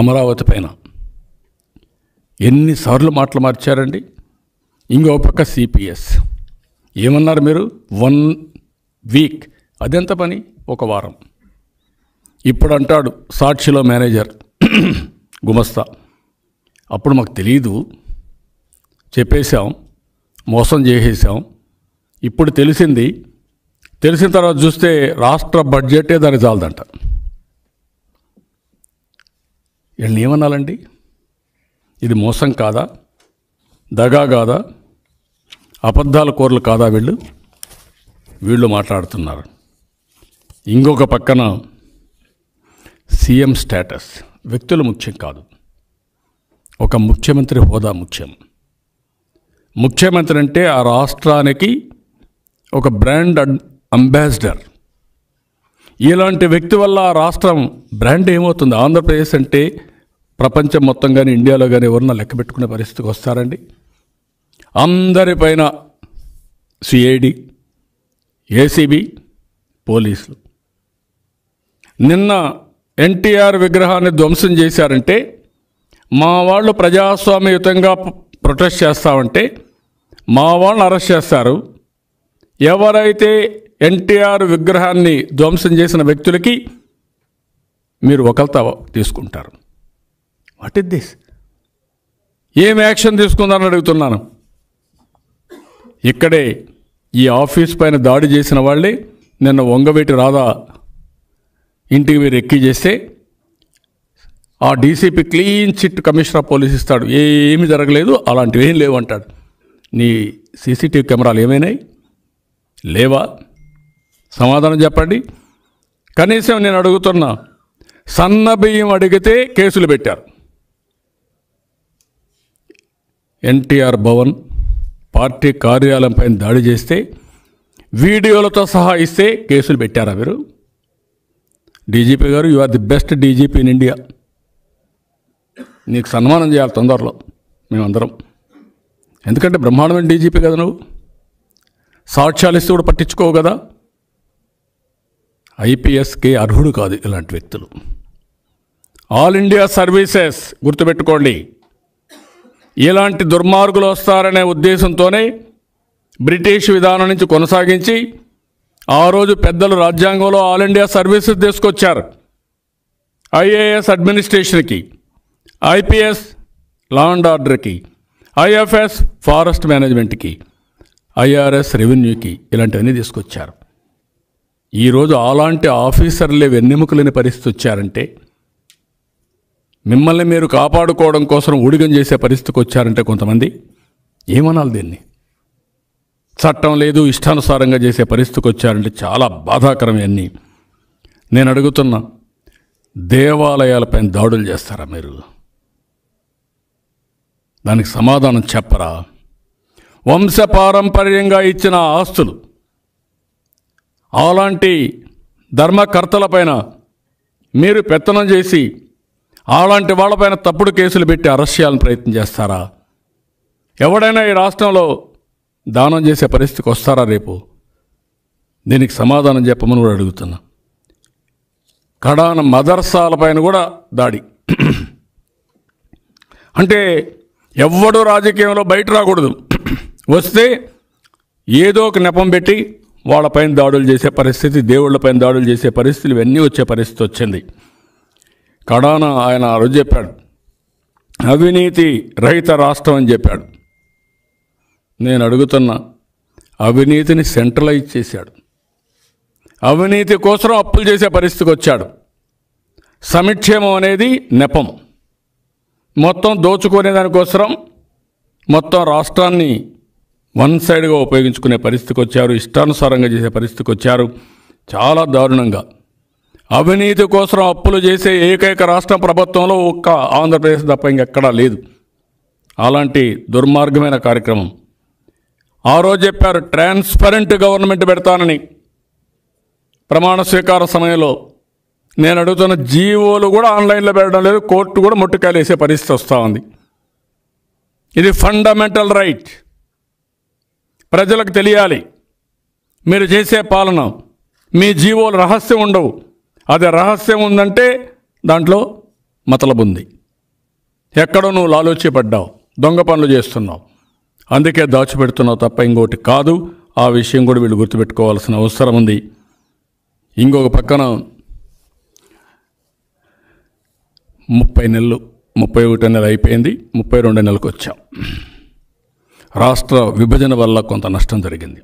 అమరావతి పైన ఎన్నిసార్లు మాటలు మార్చారండి ఇంకో పక్క సిపిఎస్ ఏమన్నారు మీరు వన్ వీక్ అదెంత పని ఒక వారం ఇప్పుడు అంటాడు సాక్షిలో మేనేజర్ గుమస్తా అప్పుడు మాకు తెలీదు చెప్పేశాం మోసం చేసేసాం ఇప్పుడు తెలిసింది తెలిసిన తర్వాత చూస్తే రాష్ట్ర బడ్జెటే దాన్ని చాలదంట వీళ్ళు ఏమనాలండి ఇది మోసం కాదా దగా కాదా అబద్ధాల కూరలు కాదా వీళ్ళు వీళ్ళు మాట్లాడుతున్నారు ఇంకొక పక్కన సీఎం స్టేటస్ వ్యక్తులు ముఖ్యం కాదు ఒక ముఖ్యమంత్రి హోదా ముఖ్యం ముఖ్యమంత్రి అంటే ఆ రాష్ట్రానికి ఒక బ్రాండ్ అంబాసిడర్ ఇలాంటి వ్యక్తి వల్ల రాష్ట్రం బ్రాండ్ ఏమవుతుంది ఆంధ్రప్రదేశ్ అంటే ప్రపంచం మొత్తం కానీ ఇండియాలో కానీ ఎవరన్నా లెక్క పెట్టుకునే పరిస్థితికి వస్తారండి అందరిపైన సిఐడి ఏసీబీ పోలీసులు నిన్న ఎన్టీఆర్ విగ్రహాన్ని ధ్వంసం చేశారంటే మా వాళ్ళు ప్రజాస్వామ్యయుతంగా ప్రొటెస్ట్ చేస్తామంటే మా వాళ్ళని అరెస్ట్ చేస్తారు ఎవరైతే ఎన్టీఆర్ విగ్రహాన్ని ధ్వంసం చేసిన వ్యక్తులకి మీరు ఒకరితో తీసుకుంటారు వాట్ ఇస్ దిస్ ఏం యాక్షన్ తీసుకుందని అడుగుతున్నాను ఇక్కడే ఈ ఆఫీస్ పైన దాడి చేసిన వాళ్ళే నిన్న వంగవేటి రాధా ఇంటికి మీరు ఎక్కి చేస్తే ఆ DCP clean chit commissioner police ఇస్తాడు ఏమి జరగలేదు అలాంటివి ఏం అంటాడు నీ సీసీటీవీ కెమెరాలు ఏమైనాయి లేవా సమాధానం చెప్పండి కనీసం నేను అడుగుతున్నా సన్న బియ్యం అడిగితే కేసులు పెట్టారు ఎన్టీఆర్ భవన్ పార్టీ కార్యాలయంపై దాడి చేస్తే వీడియోలతో సహా ఇస్తే కేసులు పెట్టారా మీరు డీజీపీ గారు you are the best DGP in India నీకు సన్మానం చేయాలి తొందరలో మేమందరం ఎందుకంటే బ్రహ్మాండమైన డీజీపీ కదా నువ్వు సాక్ష్యాలు ఇస్తే కూడా పట్టించుకోవు కదా ఐపీఎస్కి అర్హుడు కాదు ఇలాంటి వ్యక్తులు ఆల్ ఇండియా సర్వీసెస్ గుర్తుపెట్టుకోండి ఇలాంటి దుర్మార్గులు వస్తారనే ఉద్దేశంతోనే బ్రిటిష్ విధానం నుంచి కొనసాగించి ఆ రోజు పెద్దలు రాజ్యాంగంలో ఆల్ ఇండియా సర్వీసెస్ తీసుకొచ్చారు ఐఏఎస్ అడ్మినిస్ట్రేషన్కి ఐపీఎస్ లా అండ్ ఆర్డర్కి ఐఎఫ్ఎస్ ఫారెస్ట్ మేనేజ్మెంట్కి ఐఆర్ఎస్ రెవెన్యూకి ఇలాంటివన్నీ తీసుకొచ్చారు ఈరోజు అలాంటి ఆఫీసర్లే వెన్నెముకలేని పరిస్థితి వచ్చారంటే మిమ్మల్ని మీరు కాపాడుకోవడం కోసం ఊడిగం చేసే పరిస్థితికి వచ్చారంటే కొంతమంది ఏమనాలి దీన్ని చట్టం లేదు ఇష్టానుసారంగా చేసే పరిస్థితికి వచ్చారంటే చాలా బాధాకరం ఇవన్నీ నేను అడుగుతున్నా దేవాలయాలపై దాడులు చేస్తారా మీరు దానికి సమాధానం చెప్పరా వంశపారంపర్యంగా ఇచ్చిన ఆస్తులు అలాంటి ధర్మకర్తలపైన మీరు పెత్తనం చేసి అలాంటి వాళ్ళపైన తప్పుడు కేసులు పెట్టి అరెస్ట్ చేయాలని ప్రయత్నం చేస్తారా ఎవడైనా ఈ రాష్ట్రంలో దానం చేసే పరిస్థితికి వస్తారా రేపు దీనికి సమాధానం చెప్పమని కూడా అడుగుతున్నా కడాన మదర్సాలపైన కూడా దాడి అంటే ఎవ్వడూ రాజకీయంలో బయట రాకూడదు వస్తే ఏదో ఒక నెపం పెట్టి వాళ్ళపైన దాడులు చేసే పరిస్థితి దేవుళ్ళపైన దాడులు చేసే పరిస్థితులు ఇవన్నీ వచ్చే పరిస్థితి వచ్చింది కడాన ఆయన ఆ రోజు చెప్పాడు అవినీతి రహిత రాష్ట్రం అని చెప్పాడు నేను అడుగుతున్నా అవినీతిని సెంట్రలైజ్ చేశాడు అవినీతి కోసం అప్పులు చేసే పరిస్థితికి వచ్చాడు సమిక్షేమం అనేది నెపం మొత్తం దోచుకునే దానికోసరం మొత్తం రాష్ట్రాన్ని వన్ సైడ్గా ఉపయోగించుకునే పరిస్థితికి వచ్చారు ఇష్టానుసారంగా చేసే పరిస్థితికి వచ్చారు చాలా దారుణంగా అవినీతి కోసం అప్పులు చేసే ఏకైక రాష్ట్ర ప్రభుత్వంలో ఒక్క ఆంధ్రప్రదేశ్ తప్ప ఇంకెక్కడా లేదు అలాంటి దుర్మార్గమైన కార్యక్రమం ఆ రోజు చెప్పారు ట్రాన్స్పరెంట్ గవర్నమెంట్ పెడతానని ప్రమాణ స్వీకార సమయంలో నేను అడుగుతున్న జీవోలు కూడా ఆన్లైన్లో పెట్టడం లేదు కోర్టు కూడా ముట్టుకాయలు వేసే పరిస్థితి వస్తూ ఉంది ఇది ఫండమెంటల్ రైట్ ప్రజలకు తెలియాలి మీరు చేసే పాలన మీ జీవోలు రహస్యం ఉండవు అదే రహస్యం ఉందంటే దాంట్లో మతలబుంది ఎక్కడో నువ్వు లాలోచిపడ్డావు దొంగ పనులు చేస్తున్నావు అందుకే దాచిపెడుతున్నావు తప్ప ఇంకోటి కాదు ఆ విషయం కూడా వీళ్ళు గుర్తుపెట్టుకోవాల్సిన అవసరం ఉంది ఇంకొక పక్కన ముప్పై నెలలు ముప్పై ఒకటో నెల అయిపోయింది ముప్పై రెండో నెలకు వచ్చాం రాష్ట్ర విభజన వల్ల కొంత నష్టం జరిగింది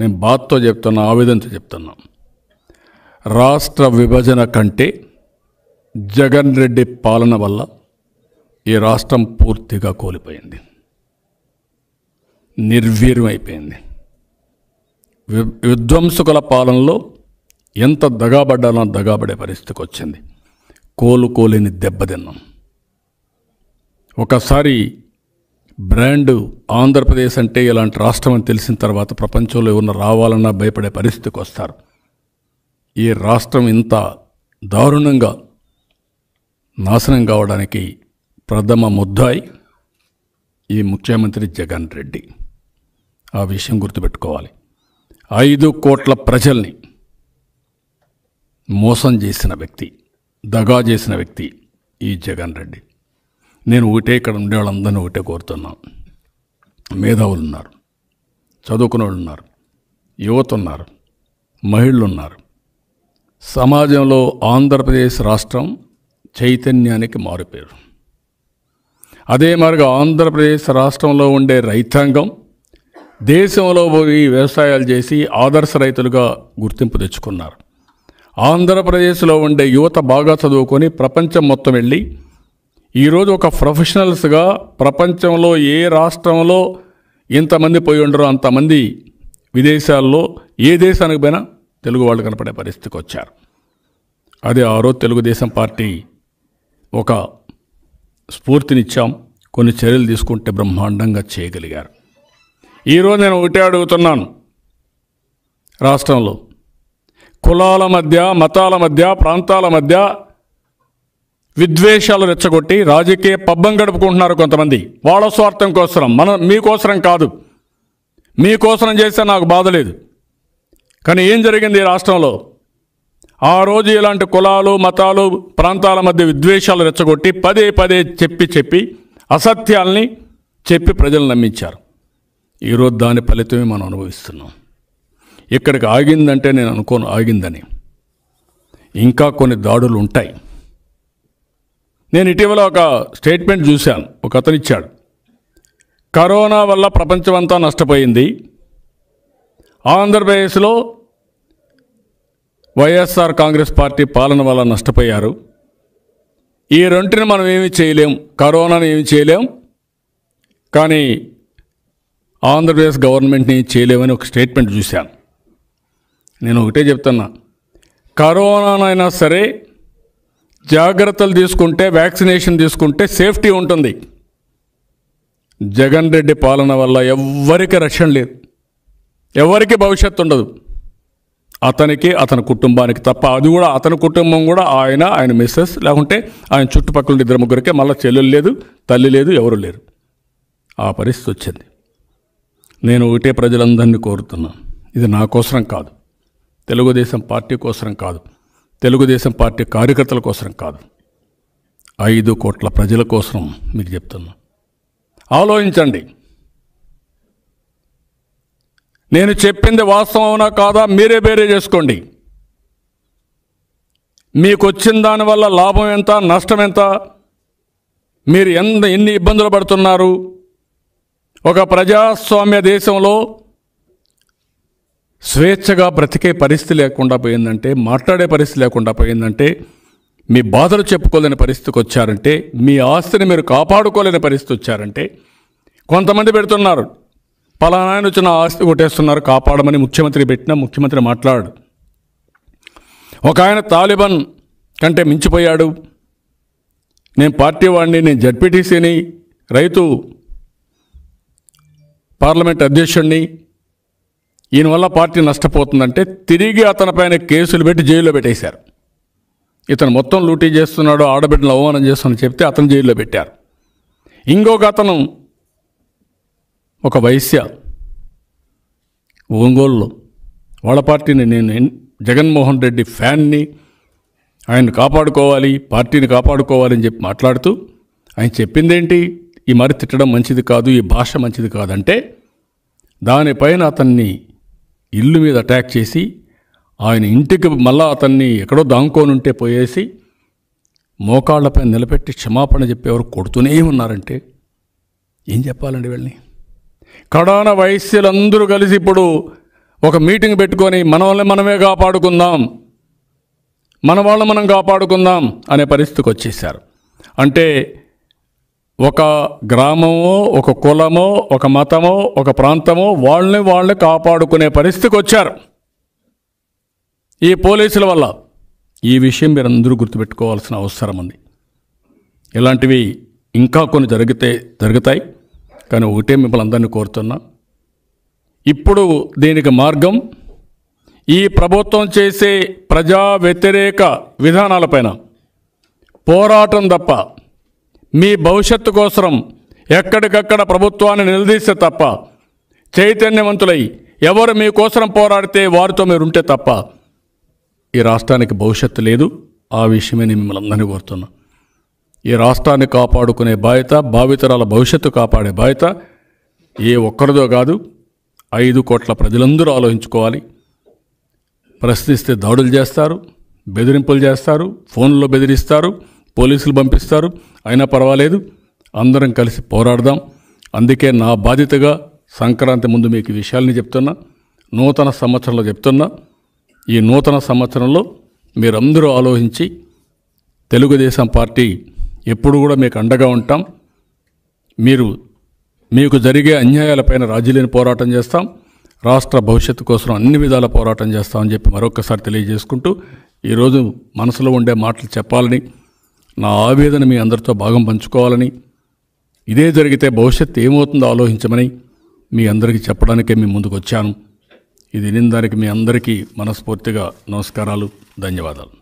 నేను బాత్తో చెప్తున్నా ఆవేదనతో చెప్తున్నా రాష్ట్ర విభజన కంటే జగన్ రెడ్డి పాలన వల్ల ఈ రాష్ట్రం పూర్తిగా కోల్పోయింది నిర్వీర్యం అయిపోయింది విధ్వంసకుల పాలనలో ఎంత దగాబడ్డాలో దగాబడే పరిస్థితికి వచ్చింది కోలుకోలేని దెబ్బతిన్నాం ఒకసారి బ్రాండ్ ఆంధ్రప్రదేశ్ అంటే ఇలాంటి రాష్ట్రం అని తెలిసిన తర్వాత ప్రపంచంలో ఏమన్నా రావాలన్నా భయపడే పరిస్థితికి వస్తారు ఈ రాష్ట్రం ఇంత దారుణంగా నాశనం కావడానికి ప్రథమ ముద్దాయి ఈ ముఖ్యమంత్రి జగన్ రెడ్డి ఆ విషయం గుర్తుపెట్టుకోవాలి ఐదు కోట్ల ప్రజల్ని మోసం చేసిన వ్యక్తి దగా చేసిన వ్యక్తి ఈ జగన్ రెడ్డి నేను ఒకటే ఇక్కడ ఉండే వాళ్ళందరినీ ఒకటే కోరుతున్నాను మేధావులు ఉన్నారు చదువుకున్న వాళ్ళు ఉన్నారు యువత ఉన్నారు మహిళలు ఉన్నారు సమాజంలో ఆంధ్రప్రదేశ్ రాష్ట్రం చైతన్యానికి మారిపోయారు అదే మరిగా ఆంధ్రప్రదేశ్ రాష్ట్రంలో ఉండే రైతాంగం దేశంలో పోయి వ్యవసాయాలు చేసి ఆదర్శ రైతులుగా గుర్తింపు తెచ్చుకున్నారు ఆంధ్రప్రదేశ్లో ఉండే యువత బాగా చదువుకొని ప్రపంచం మొత్తం వెళ్ళి ఈరోజు ఒక ప్రొఫెషనల్స్గా ప్రపంచంలో ఏ రాష్ట్రంలో ఇంతమంది పోయి ఉండరో అంతమంది విదేశాల్లో ఏ దేశానికి పోయినా తెలుగు వాళ్ళు కనపడే పరిస్థితికి వచ్చారు అదే ఆ రోజు తెలుగుదేశం పార్టీ ఒక స్ఫూర్తినిచ్చాం కొన్ని చర్యలు తీసుకుంటే బ్రహ్మాండంగా చేయగలిగారు ఈరోజు నేను ఒకటే అడుగుతున్నాను రాష్ట్రంలో కులాల మధ్య మతాల మధ్య ప్రాంతాల మధ్య విద్వేషాలు రెచ్చగొట్టి రాజకీయ పబ్బం గడుపుకుంటున్నారు కొంతమంది వాళ్ళ స్వార్థం కోసరం మన మీకోసరం కాదు మీకోసరం చేస్తే నాకు బాధ లేదు కానీ ఏం జరిగింది ఈ రాష్ట్రంలో ఆ రోజు ఇలాంటి కులాలు మతాలు ప్రాంతాల మధ్య విద్వేషాలు రెచ్చగొట్టి పదే పదే చెప్పి చెప్పి అసత్యాల్ని చెప్పి ప్రజలు నమ్మించారు ఈరోజు దాని ఫలితమే మనం అనుభవిస్తున్నాం ఇక్కడికి ఆగిందంటే నేను అనుకోను ఆగిందని ఇంకా కొన్ని దాడులు ఉంటాయి నేను ఇటీవల ఒక స్టేట్మెంట్ చూశాను ఒక అతను ఇచ్చాడు కరోనా వల్ల ప్రపంచమంతా నష్టపోయింది ఆంధ్రప్రదేశ్లో వైఎస్ఆర్ కాంగ్రెస్ పార్టీ పాలన వల్ల నష్టపోయారు ఈ రెంటిని మనం ఏమి చేయలేం కరోనాను ఏమి చేయలేం కానీ ఆంధ్రప్రదేశ్ గవర్నమెంట్ని చేయలేమని ఒక స్టేట్మెంట్ చూశాను నేను ఒకటే చెప్తున్నా కరోనానైనా సరే జాగ్రత్తలు తీసుకుంటే వ్యాక్సినేషన్ తీసుకుంటే సేఫ్టీ ఉంటుంది జగన్ రెడ్డి పాలన వల్ల ఎవ్వరికి రక్షణ లేదు ఎవరికి భవిష్యత్తు ఉండదు అతనికి అతని కుటుంబానికి తప్ప అది కూడా అతని కుటుంబం కూడా ఆయన ఆయన మిస్సెస్ లేకుంటే ఆయన చుట్టుపక్కల ఇద్దరు ముగ్గురికే మళ్ళీ చెల్లెలు లేదు తల్లి లేదు ఎవరు లేరు ఆ పరిస్థితి వచ్చింది నేను ఒకటే ప్రజలందరినీ కోరుతున్నాను ఇది నా కోసరం కాదు తెలుగుదేశం పార్టీ కోసరం కాదు తెలుగుదేశం పార్టీ కార్యకర్తల కోసం కాదు ఐదు కోట్ల ప్రజల కోసం మీకు చెప్తున్నా ఆలోచించండి నేను చెప్పింది వాస్తవమవునా కాదా మీరే వేరే చేసుకోండి మీకు వచ్చిన దానివల్ల లాభం ఎంత నష్టం ఎంత మీరు ఎంత ఎన్ని ఇబ్బందులు పడుతున్నారు ఒక ప్రజాస్వామ్య దేశంలో స్వేచ్ఛగా బ్రతికే పరిస్థితి లేకుండా పోయిందంటే మాట్లాడే పరిస్థితి లేకుండా పోయిందంటే మీ బాధలు చెప్పుకోలేని పరిస్థితికి వచ్చారంటే మీ ఆస్తిని మీరు కాపాడుకోలేని పరిస్థితి వచ్చారంటే కొంతమంది పెడుతున్నారు పలానా వచ్చిన ఆస్తి కొట్టేస్తున్నారు కాపాడమని ముఖ్యమంత్రి పెట్టినా ముఖ్యమంత్రి మాట్లాడు ఒక ఆయన తాలిబాన్ కంటే మించిపోయాడు నేను పార్టీ వాడిని నేను జడ్పీటీసీని రైతు పార్లమెంట్ అధ్యక్షుడిని ఈయన వల్ల పార్టీ నష్టపోతుందంటే తిరిగి అతనిపైన కేసులు పెట్టి జైల్లో పెట్టేశారు ఇతను మొత్తం లూటీ చేస్తున్నాడు ఆడబిడ్డను అవమానం చేస్తున్నాడు చెప్తే అతను జైల్లో పెట్టారు ఇంకొక అతను ఒక వైశ్య ఒంగోలులో వాళ్ళ పార్టీని నేను జగన్మోహన్ రెడ్డి ఫ్యాన్ని ఆయన కాపాడుకోవాలి పార్టీని కాపాడుకోవాలని చెప్పి మాట్లాడుతూ ఆయన చెప్పిందేంటి ఈ మరి తిట్టడం మంచిది కాదు ఈ భాష మంచిది కాదంటే దానిపైన అతన్ని ఇల్లు మీద అటాక్ చేసి ఆయన ఇంటికి మళ్ళా అతన్ని ఎక్కడో దాంకోనుంటే పోయేసి మోకాళ్లపై నిలబెట్టి క్షమాపణ చెప్పేవారు కొడుతూనే ఉన్నారంటే ఏం చెప్పాలండి వీళ్ళని కడాన వైశ్యులందరూ కలిసి ఇప్పుడు ఒక మీటింగ్ పెట్టుకొని మనల్ని మనమే కాపాడుకుందాం మన వాళ్ళు మనం కాపాడుకుందాం అనే పరిస్థితికి వచ్చేసారు అంటే ఒక గ్రామమో ఒక కులమో ఒక మతమో ఒక ప్రాంతమో వాళ్ళని వాళ్ళని కాపాడుకునే పరిస్థితికి వచ్చారు ఈ పోలీసుల వల్ల ఈ విషయం మీరు అందరూ గుర్తుపెట్టుకోవాల్సిన అవసరం ఉంది ఇలాంటివి ఇంకా కొన్ని జరిగితే జరుగుతాయి కానీ ఒకటే మిమ్మల్ని అందరినీ కోరుతున్నా ఇప్పుడు దీనికి మార్గం ఈ ప్రభుత్వం చేసే ప్రజా వ్యతిరేక విధానాలపైన పోరాటం తప్ప మీ భవిష్యత్తు కోసం ఎక్కడికక్కడ ప్రభుత్వాన్ని నిలదీస్తే తప్ప చైతన్యవంతులై ఎవరు మీ కోసరం పోరాడితే వారితో మీరుంటే తప్ప ఈ రాష్ట్రానికి భవిష్యత్తు లేదు ఆ విషయమే నేను మిమ్మల్ని అందరినీ కోరుతున్నా ఈ రాష్ట్రాన్ని కాపాడుకునే బాధ్యత భావితరాల భవిష్యత్తు కాపాడే బాధ్యత ఏ ఒక్కరిదో కాదు ఐదు కోట్ల ప్రజలందరూ ఆలోచించుకోవాలి ప్రశ్నిస్తే దాడులు చేస్తారు బెదిరింపులు చేస్తారు ఫోన్లో బెదిరిస్తారు పోలీసులు పంపిస్తారు అయినా పర్వాలేదు అందరం కలిసి పోరాడదాం అందుకే నా బాధ్యతగా సంక్రాంతి ముందు మీకు విషయాల్ని చెప్తున్నా నూతన సంవత్సరంలో చెప్తున్నా ఈ నూతన సంవత్సరంలో మీరందరూ ఆలోచించి తెలుగుదేశం పార్టీ ఎప్పుడు కూడా మీకు అండగా ఉంటాం మీరు మీకు జరిగే అన్యాయాలపైన రాజీలేని పోరాటం చేస్తాం రాష్ట్ర భవిష్యత్తు కోసం అన్ని విధాల పోరాటం చేస్తామని చెప్పి మరొకసారి తెలియజేసుకుంటూ ఈరోజు మనసులో ఉండే మాటలు చెప్పాలని నా ఆవేదన మీ అందరితో భాగం పంచుకోవాలని ఇదే జరిగితే భవిష్యత్తు ఏమవుతుందో ఆలోచించమని మీ అందరికీ చెప్పడానికే మీ ముందుకు వచ్చాను ఇది వినిన దానికి మీ అందరికీ మనస్ఫూర్తిగా నమస్కారాలు ధన్యవాదాలు